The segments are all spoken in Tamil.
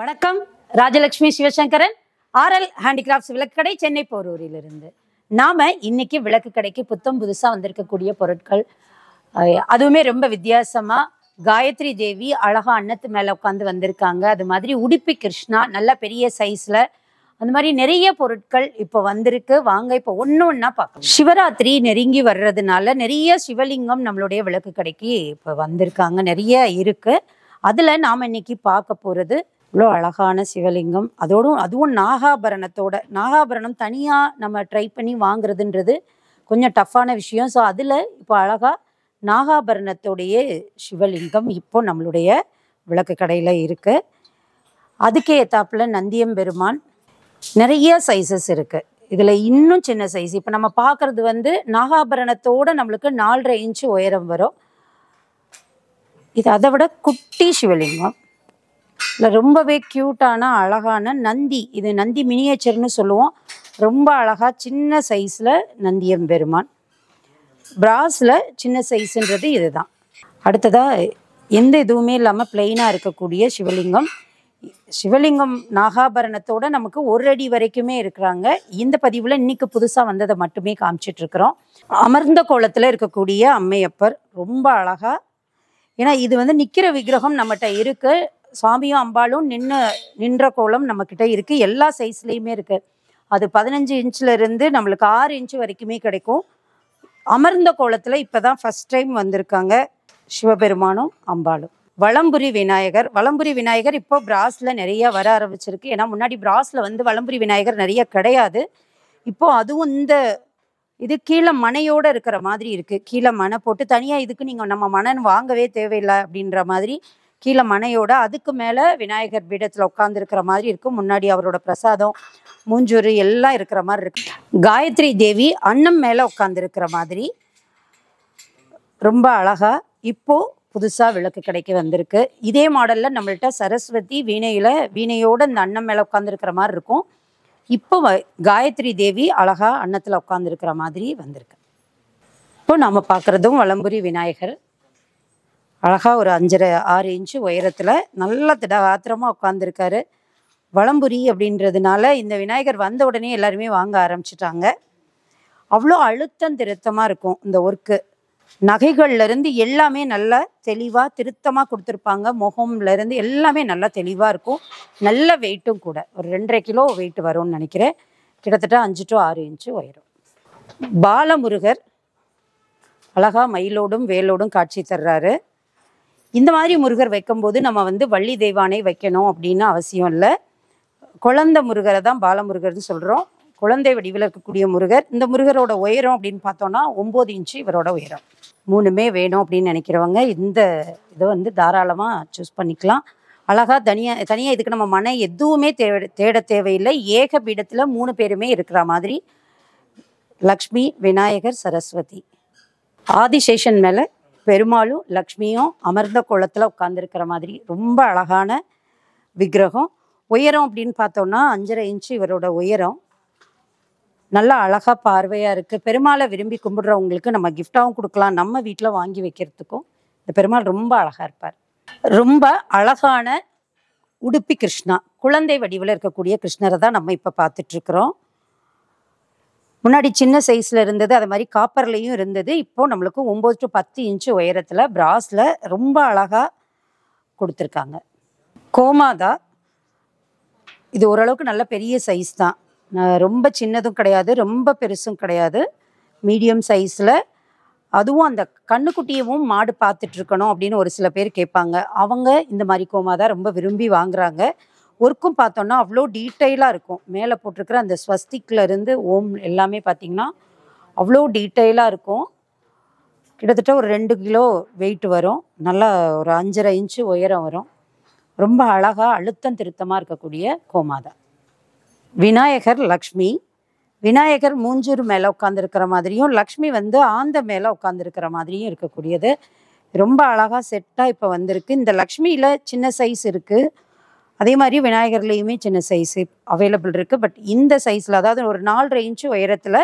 வணக்கம் ராஜலட்சுமி சிவசங்கரன் ஆர்எல் ஹேண்டிகிராஃப்ட்ஸ் விளக்கடை சென்னை போரூரிலிருந்து நாம் இன்னைக்கு விளக்கு கடைக்கு புத்தம் புதுசாக வந்திருக்கக்கூடிய பொருட்கள் அதுவுமே ரொம்ப வித்தியாசமாக காயத்ரி தேவி அழகா அன்னத்து மேலே உட்காந்து வந்திருக்காங்க அது மாதிரி உடுப்பி கிருஷ்ணா நல்ல பெரிய சைஸில் அந்த மாதிரி நிறைய பொருட்கள் இப்போ வந்திருக்கு வாங்க இப்போ ஒன்று ஒன்றா பார்க்கலாம் சிவராத்திரி நெருங்கி வர்றதுனால நிறைய சிவலிங்கம் நம்மளுடைய விளக்கு கடைக்கு இப்போ வந்திருக்காங்க நிறைய இருக்குது அதில் நாம் இன்னைக்கு பார்க்க போகிறது இவ்வளோ அழகான சிவலிங்கம் அதோடும் அதுவும் நாகாபரணத்தோட நாகாபரணம் தனியாக நம்ம ட்ரை பண்ணி வாங்குறதுன்றது கொஞ்சம் டஃப்பான விஷயம் ஸோ அதில் இப்போ அழகாக நாகாபரணத்தோடைய சிவலிங்கம் இப்போ நம்மளுடைய விளக்கு கடையில் இருக்குது அதுக்கே ஏத்தாப்பில் நந்தியம்பெருமான் நிறைய சைஸஸ் இருக்குது இதில் இன்னும் சின்ன சைஸ் இப்போ நம்ம பார்க்குறது வந்து நாகாபரணத்தோடு நம்மளுக்கு நாலரை இன்ச்சு உயரம் வரும் இது அதை விட குட்டி சிவலிங்கம் ரொம்பவே க்யூட்டான அழகான நந்தி இது நந்தி மினியேச்சர்னு சொல்லுவோம் ரொம்ப அழகாக சின்ன சைஸில் நந்தியம் பெருமான் பிராஸில் சின்ன சைஸுன்றது இதுதான் அடுத்ததாக எந்த இதுவுமே இல்லாமல் பிளெயினாக இருக்கக்கூடிய சிவலிங்கம் சிவலிங்கம் நாகாபரணத்தோட நமக்கு ஒரு அடி வரைக்குமே இருக்கிறாங்க இந்த பதிவில் இன்னைக்கு புதுசாக வந்ததை மட்டுமே காமிச்சிட்டு இருக்கிறோம் அமர்ந்த கோலத்தில் இருக்கக்கூடிய அம்மையப்பர் ரொம்ப அழகாக ஏன்னா இது வந்து நிற்கிற விக்கிரகம் நம்மகிட்ட இருக்குது சுவாமியும் அம்பாலும் நின்று நின்ற கோலம் நம்மக்கிட்ட இருக்குது எல்லா சைஸ்லேயுமே இருக்குது அது பதினஞ்சு இன்ச்சில் இருந்து நம்மளுக்கு ஆறு இன்ச்சு வரைக்குமே கிடைக்கும் அமர்ந்த கோலத்தில் இப்போ தான் ஃபஸ்ட் டைம் வந்திருக்காங்க சிவபெருமானும் அம்பாலும் வளம்புரி விநாயகர் வளம்புரி விநாயகர் இப்போ பிராஸில் நிறைய வர ஆரம்பிச்சிருக்கு ஏன்னா முன்னாடி பிராஸில் வந்து வளம்புரி விநாயகர் நிறைய கிடையாது இப்போ அதுவும் இந்த இது கீழே மனையோடு இருக்கிற மாதிரி இருக்குது கீழே மனை போட்டு தனியாக இதுக்கு நீங்கள் நம்ம மனன் வாங்கவே தேவையில்லை அப்படின்ற மாதிரி கீழே மனையோட அதுக்கு மேலே விநாயகர் பீடத்தில் உட்காந்துருக்கிற மாதிரி இருக்கும் முன்னாடி அவரோட பிரசாதம் மூஞ்சூறு எல்லாம் இருக்கிற மாதிரி இருக்கு காயத்ரி தேவி அன்னம் மேலே உட்காந்துருக்கிற மாதிரி ரொம்ப அழகாக இப்போ புதுசாக விளக்கு கிடைக்க வந்திருக்கு இதே மாடலில் நம்மள்கிட்ட சரஸ்வதி வீணையில் வீணையோடு இந்த அன்னம் மேலே உட்காந்துருக்கிற மாதிரி இருக்கும் இப்போ காயத்ரி தேவி அழகா அன்னத்தில் உட்காந்துருக்கிற மாதிரி வந்திருக்கு இப்போ நாம் பாக்குறதும் வளம்புரி விநாயகர் அழகாக ஒரு அஞ்சரை ஆறு இன்ச்சு உயரத்தில் நல்லா திட ஆத்திரமாக உட்காந்துருக்காரு வளம்புரி அப்படின்றதுனால இந்த விநாயகர் வந்த உடனே எல்லாருமே வாங்க ஆரம்பிச்சிட்டாங்க அவ்வளோ அழுத்தம் திருத்தமாக இருக்கும் இந்த ஒர்க்கு நகைகள்லேருந்து எல்லாமே நல்லா தெளிவாக திருத்தமாக கொடுத்துருப்பாங்க முகம்லேருந்து எல்லாமே நல்லா தெளிவாக இருக்கும் நல்ல வெயிட்டும் கூட ஒரு ரெண்டரை கிலோ வெயிட் வரும்னு நினைக்கிறேன் கிட்டத்தட்ட அஞ்சு டு ஆறு இன்ச்சு உயரும் பாலமுருகர் அழகாக மயிலோடும் வேலோடும் காட்சி தர்றாரு இந்த மாதிரி முருகர் வைக்கும்போது நம்ம வந்து வள்ளி தெய்வானை வைக்கணும் அப்படின்னு அவசியம் இல்லை குழந்த முருகரை தான் பாலமுருகர்னு சொல்கிறோம் குழந்தை வடிவில் இருக்கக்கூடிய முருகர் இந்த முருகரோட உயரம் அப்படின்னு பார்த்தோன்னா ஒம்பது இன்ச்சு இவரோட உயரம் மூணுமே வேணும் அப்படின்னு நினைக்கிறவங்க இந்த இதை வந்து தாராளமாக சூஸ் பண்ணிக்கலாம் அழகாக தனியாக தனியாக இதுக்கு நம்ம மனை எதுவுமே தேட தேட தேவையில்லை ஏக பீடத்தில் மூணு பேருமே இருக்கிற மாதிரி லக்ஷ்மி விநாயகர் சரஸ்வதி ஆதிசேஷன் மேலே பெருமாளும் லக்ஷ்மியும் அமர்ந்த குளத்தில் உட்காந்துருக்கிற மாதிரி ரொம்ப அழகான விக்கிரகம் உயரம் அப்படின்னு பார்த்தோம்னா அஞ்சரை இன்ச்சு இவரோட உயரம் நல்லா அழகாக பார்வையாக இருக்குது பெருமாளை விரும்பி கும்பிடுறவங்களுக்கு நம்ம கிஃப்டாகவும் கொடுக்கலாம் நம்ம வீட்டில் வாங்கி வைக்கிறதுக்கும் இந்த பெருமாள் ரொம்ப அழகாக இருப்பார் ரொம்ப அழகான உடுப்பி கிருஷ்ணா குழந்தை வடிவில் இருக்கக்கூடிய கிருஷ்ணரை தான் நம்ம இப்போ பார்த்துட்ருக்குறோம் முன்னாடி சின்ன சைஸில் இருந்தது அது மாதிரி காப்பர்லேயும் இருந்தது இப்போது நம்மளுக்கு ஒம்பது டு பத்து இன்ச்சு உயரத்தில் பிராஸில் ரொம்ப அழகாக கொடுத்துருக்காங்க கோமாதா இது ஓரளவுக்கு நல்ல பெரிய சைஸ் தான் ரொம்ப சின்னதும் கிடையாது ரொம்ப பெருசும் கிடையாது மீடியம் சைஸில் அதுவும் அந்த கண்ணுக்குட்டியவும் மாடு பார்த்துட்ருக்கணும் அப்படின்னு ஒரு சில பேர் கேட்பாங்க அவங்க இந்த மாதிரி கோமாதா ரொம்ப விரும்பி வாங்குறாங்க ஒர்க்கும் பார்த்தோன்னா அவ்வளோ டீட்டெயிலாக இருக்கும் மேலே போட்டிருக்கிற அந்த ஸ்வஸ்திக்கில் இருந்து ஓம் எல்லாமே பார்த்திங்கன்னா அவ்வளோ டீட்டெயிலாக இருக்கும் கிட்டத்தட்ட ஒரு ரெண்டு கிலோ வெயிட் வரும் நல்லா ஒரு அஞ்சரை இன்ச்சு உயரம் வரும் ரொம்ப அழகாக அழுத்தம் திருத்தமாக இருக்கக்கூடிய கோமாதா விநாயகர் லக்ஷ்மி விநாயகர் மூஞ்சூர் மேலே உட்காந்துருக்கிற மாதிரியும் லக்ஷ்மி வந்து ஆந்த மேலே உட்காந்துருக்கிற மாதிரியும் இருக்கக்கூடியது ரொம்ப அழகாக செட்டாக இப்போ வந்திருக்கு இந்த லக்ஷ்மியில் சின்ன சைஸ் இருக்குது அதே மாதிரி விநாயகர்லேயுமே சின்ன சைஸ் அவைலபிள் இருக்குது பட் இந்த சைஸில் அதாவது ஒரு நாலு இன்ச்சு உயரத்தில்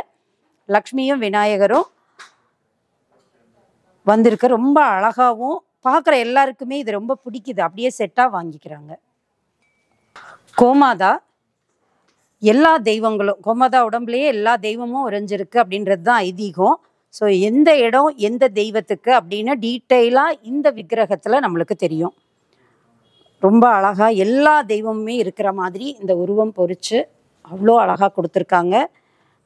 லக்ஷ்மியும் விநாயகரும் வந்திருக்க ரொம்ப அழகாகவும் பார்க்குற எல்லாருக்குமே இது ரொம்ப பிடிக்குது அப்படியே செட்டாக வாங்கிக்கிறாங்க கோமாதா எல்லா தெய்வங்களும் கோமாதா உடம்புலேயே எல்லா தெய்வமும் உறைஞ்சிருக்கு அப்படின்றது தான் ஐதீகம் ஸோ எந்த இடம் எந்த தெய்வத்துக்கு அப்படின்னு டீட்டெயிலாக இந்த விக்கிரகத்தில் நம்மளுக்கு தெரியும் ரொம்ப அழகாக எல்லா தெய்வமுமே இருக்கிற மாதிரி இந்த உருவம் பொறிச்சு அவ்வளோ அழகாக கொடுத்துருக்காங்க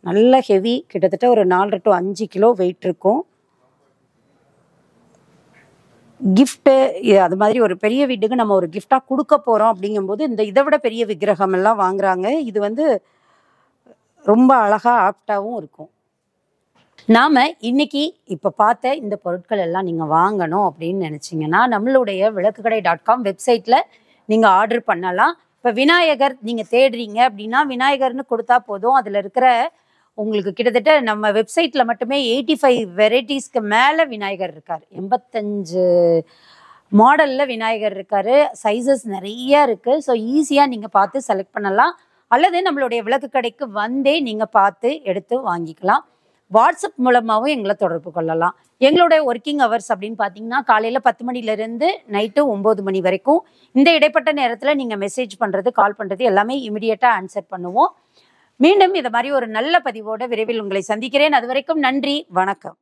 நல்ல ஹெவி கிட்டத்தட்ட ஒரு நாலு டு அஞ்சு கிலோ வெயிட் இருக்கும் கிஃப்ட்டு அது மாதிரி ஒரு பெரிய வீட்டுக்கு நம்ம ஒரு கிஃப்டாக கொடுக்க போகிறோம் அப்படிங்கும்போது இந்த இதை விட பெரிய விக்கிரகம் எல்லாம் வாங்குறாங்க இது வந்து ரொம்ப அழகாக ஆப்டாகவும் இருக்கும் நாம் இன்னைக்கு இப்போ பார்த்த இந்த பொருட்கள் எல்லாம் நீங்கள் வாங்கணும் அப்படின்னு நினச்சிங்கன்னா நம்மளுடைய கடை டாட் காம் வெப்சைட்டில் நீங்கள் ஆர்டர் பண்ணலாம் இப்போ விநாயகர் நீங்கள் தேடுறீங்க அப்படின்னா விநாயகர்னு கொடுத்தா போதும் அதில் இருக்கிற உங்களுக்கு கிட்டத்தட்ட நம்ம வெப்சைட்டில் மட்டுமே எயிட்டி ஃபைவ் வெரைட்டிஸ்க்கு மேலே விநாயகர் இருக்கார் எண்பத்தஞ்சு மாடலில் விநாயகர் இருக்கார் சைஸஸ் நிறைய இருக்குது ஸோ ஈஸியாக நீங்கள் பார்த்து செலக்ட் பண்ணலாம் அல்லது நம்மளுடைய விளக்கு கடைக்கு வந்தே நீங்கள் பார்த்து எடுத்து வாங்கிக்கலாம் வாட்ஸ்அப் மூலமாகவும் எங்களை தொடர்பு கொள்ளலாம் எங்களுடைய ஒர்க்கிங் ஹவர்ஸ் அப்படின்னு பார்த்தீங்கன்னா காலையில் பத்து மணிலேருந்து நைட்டு ஒம்பது மணி வரைக்கும் இந்த இடைப்பட்ட நேரத்தில் நீங்கள் மெசேஜ் பண்ணுறது கால் பண்ணுறது எல்லாமே இமிடியேட்டாக ஆன்சர் பண்ணுவோம் மீண்டும் இதை மாதிரி ஒரு நல்ல பதிவோடு விரைவில் உங்களை சந்திக்கிறேன் அது வரைக்கும் நன்றி வணக்கம்